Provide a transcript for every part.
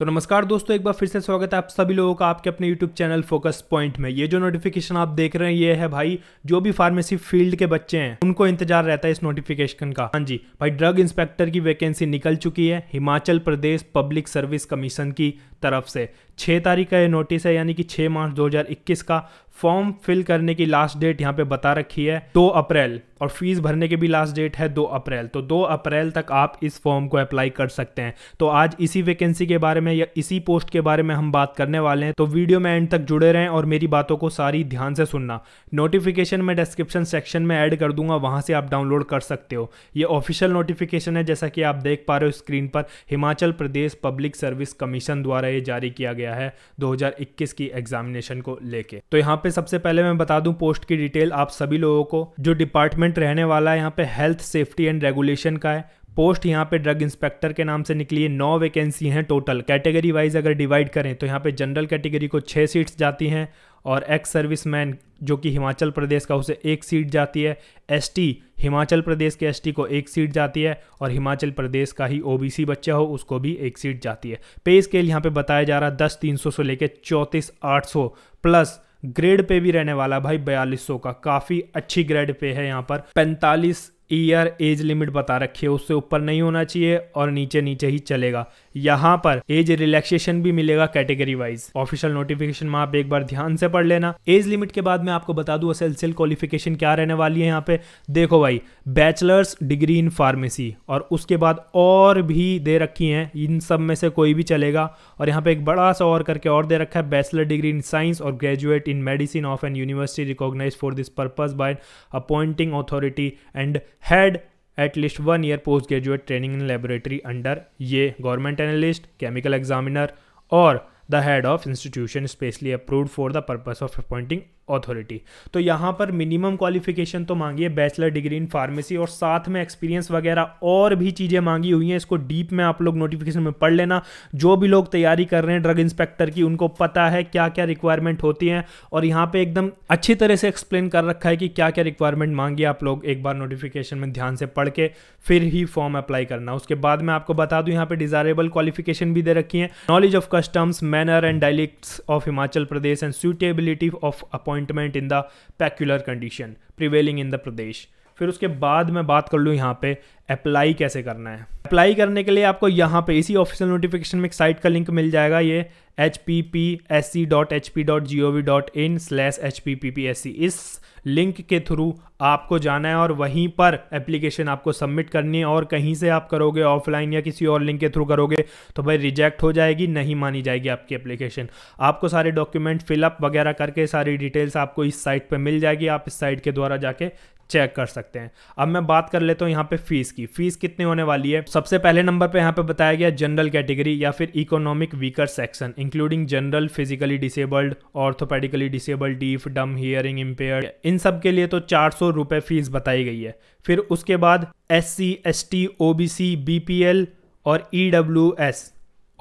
तो नमस्कार दोस्तों एक बार फिर से स्वागत है आप सभी लोगों का आपके अपने YouTube चैनल फोकस पॉइंट में ये जो नोटिफिकेशन आप देख रहे हैं ये है भाई जो भी फार्मेसी फील्ड के बच्चे हैं उनको इंतजार रहता है इस नोटिफिकेशन का हाँ जी भाई ड्रग इंस्पेक्टर की वैकेंसी निकल चुकी है Himachal Pradesh public service commission की तरफ से छः तारीख का ये नोटिस है यानी कि छः मार्च 2021 का फॉर्म फिल करने की लास्ट डेट यहाँ पे बता रखी है दो अप्रैल और फीस भरने की भी लास्ट डेट है दो अप्रैल तो दो अप्रैल तक आप इस फॉर्म को अप्लाई कर सकते हैं तो आज इसी वैकेंसी के बारे में या इसी पोस्ट के बारे में हम बात करने वाले हैं तो वीडियो में एंड तक जुड़े रहें और मेरी बातों को सारी ध्यान से सुनना नोटिफिकेशन मैं डिस्क्रिप्शन सेक्शन में ऐड कर दूंगा वहां से आप डाउनलोड कर सकते हो ये ऑफिशियल नोटिफिकेशन है जैसा कि आप देख पा रहे हो स्क्रीन पर Himachal Pradesh public service commission द्वारा ये जारी किया गया गया है 2021 की एग्जामिनेशन को लेके तो यहाँ पे सबसे पहले मैं बता दूं पोस्ट की डिटेल आप सभी लोगों को जो डिपार्टमेंट रहने वाला है यहाँ पे हेल्थ सेफ्टी एंड रेगुलेशन का है पोस्ट यहाँ पे ड्रग इंस्पेक्टर के नाम से निकली है नौ वैकेंसी हैं टोटल कैटेगरी वाइज अगर डिवाइड करें तो यहाँ पे जनरल कैटेगरी को छः सीट्स जाती हैं और एक्स सर्विसमैन जो कि हिमाचल प्रदेश का उसे एक सीट जाती है एसटी हिमाचल प्रदेश के एसटी को एक सीट जाती है और हिमाचल प्रदेश का ही ओबीसी बच्चा हो उसको भी एक सीट जाती है पे स्केल यहाँ पे बताया जा रहा है दस तीन सौ से लेकर चौंतीस आठ सौ प्लस ग्रेड पे भी रहने वाला भाई बयालीस सौ का काफ़ी अच्छी ग्रेड पे है यहाँ पर पैंतालीस ईयर एज लिमिट बता रखी है उससे ऊपर नहीं होना चाहिए और नीचे नीचे ही चलेगा यहाँ पर एज रिलैक्सेशन भी मिलेगा कैटेगरी वाइज ऑफिशियल नोटिफिकेशन में आप एक बार ध्यान से पढ़ लेना एज लिमिट के बाद मैं आपको बता दू असल क्वालिफिकेशन क्या रहने वाली है यहाँ पे देखो भाई बैचलर्स डिग्री इन फार्मेसी और उसके बाद और भी दे रखी हैं इन सब में से कोई भी चलेगा और यहाँ पे एक बड़ा सा और करके और दे रखा है बैचलर डिग्री इन साइंस और graduate in medicine of an university recognise for this purpose by appointing authority and head at least one year postgraduate training in laboratory under ye government analyst, chemical examiner, or the head of institution specially approved for the purpose of appointing authority तो यहाँ पर minimum qualification तो मांगी है bachelor degree in pharmacy और साथ में experience वगैरह और भी चीज़ें मांगी हुई हैं इसको डीप में आप लोग नोटिफिकेशन में पढ़ लेना जो भी लोग तैयारी कर रहे हैं ड्रग इंस्पेक्टर की उनको पता है क्या क्या रिक्वायरमेंट होती हैं और यहाँ पर एकदम अच्छी तरह से एक्सप्लेन कर रखा है कि क्या क्या रिक्वायरमेंट मांगी आप लोग एक बार नोटिफिकेशन में ध्यान से पढ़ के फिर ही फॉर्म अप्लाई करना उसके बाद में आपको बता दूँ यहाँ पर डिजायरेबल क्वालिफिकेशन भी दे रखी है knowledge of customs manner and dialects of Himachal Pradesh and suitability of appoint appointment in the peculiar condition prevailing in the Pradesh. फिर उसके बाद मैं बात कर लूँ यहाँ पे अप्लाई कैसे करना है अप्लाई करने के लिए आपको यहाँ पे इसी ऑफिशियल नोटिफिकेशन में एक साइट का लिंक मिल जाएगा ये H P P S C dot H P dot G O V dot in slash H P P P S C इस लिंक के थ्रू आपको जाना है और वहीं पर एप्लीकेशन आपको सबमिट करनी है और कहीं से आप करोगे ऑफलाइन या किसी और लिंक के थ्रू करोगे तो भाई रिजेक्ट हो जाएगी नहीं मानी जाएगी आपकी एप्लीकेशन आपको सारे डॉक्यूमेंट फिलअप वगैरह करके सारी डिटेल्स आपको इस साइट पर मिल जाएगी आप इस साइट के द्वारा जाके चेक कर सकते हैं अब मैं बात कर लेता हूँ यहाँ पे फीस की फीस कितनी होने वाली है सबसे पहले नंबर पे यहाँ पे बताया गया जनरल कैटेगरी या फिर economic weaker section including general physically disabled orthopaedically disabled deaf dumb hearing impair इन सब के लिए तो चार सौ रुपये फीस बताई गई है फिर उसके बाद S C S T O B C B P L और E W S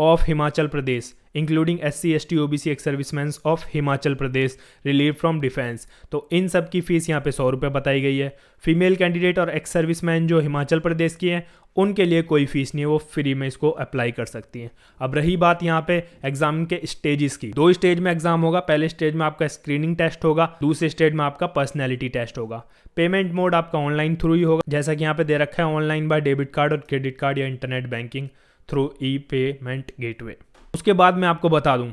of Himachal Pradesh including S C S T O B C ex serviceman of Himachal Pradesh relieve from defence तो इन सब की फीस यहाँ पे सौ रुपये बताई गई है फीमेल कैंडिडेट और एक्स सर्विसमैन जो हिमाचल प्रदेश की हैं उनके लिए कोई फीस नहीं है वो फ्री में इसको अप्लाई कर सकती हैं अब रही बात यहाँ पे एग्जाम के स्टेजेस की दो स्टेज में एग्जाम होगा पहले स्टेज में आपका स्क्रीनिंग टेस्ट होगा दूसरे स्टेज में आपका पर्सनैलिटी टेस्ट होगा पेमेंट मोड आपका ऑनलाइन थ्रू ही होगा जैसा कि यहाँ पे दे रखा है ऑनलाइन बाय डेबिट कार्ड और क्रेडिट कार्ड या internet banking through e payment gateway उसके बाद मैं आपको बता दूं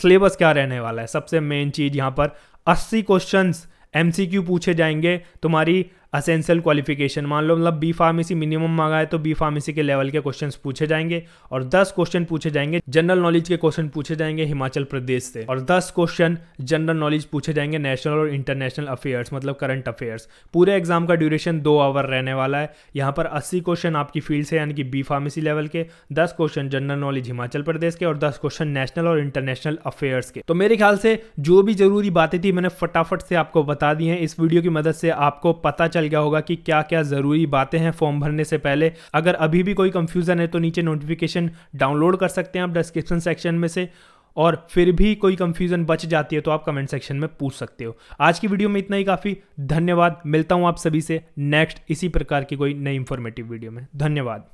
सिलेबस क्या रहने वाला है सबसे मेन चीज़ यहां पर अस्सी क्वेश्चन एमसीक्यू पूछे जाएंगे तुम्हारी असेंशियल क्वालिफिकेशन मान लो मतलब बी फार्मेसी मिनिमम मांगा है तो बी फार्मेसी के लेवल के क्वेश्चन पूछे जाएंगे और दस क्वेश्चन पूछे जाएंगे जनरल नॉलेज के क्वेश्चन पूछे जाएंगे हिमाचल प्रदेश से और दस क्वेश्चन जनरल नॉलेज पूछे जाएंगे नेशनल और इंटरनेशनल अफेयर्स मतलब करंट अफेयर्स पूरे एग्जाम का ड्यूरेशन दो आवर रहने वाला है यहाँ पर अस्सी क्वेश्चन आपकी फील्ड से यानी कि बी फार्मेसी लेवल के दस question general knowledge Himachal Pradesh के और दस क्वेश्चन नेशनल और इंटरनेशनल अफेयर्स के तो मेरे ख्याल से जो भी जरूरी बातें थी मैंने फटाफट से आपको बता दी हैं इस वीडियो की मदद से आपको पता चल चल गया होगा कि क्या क्या ज़रूरी बातें हैं फॉर्म भरने से पहले अगर अभी भी कोई कंफ्यूजन है तो नीचे नोटिफिकेशन डाउनलोड कर सकते हैं आप डिस्क्रिप्शन सेक्शन में से और फिर भी कोई कंफ्यूजन बच जाती है तो आप कमेंट सेक्शन में पूछ सकते हो आज की वीडियो में इतना ही काफ़ी धन्यवाद मिलता हूं आप सभी से नेक्स्ट इसी प्रकार की कोई नई इंफॉर्मेटिव वीडियो में धन्यवाद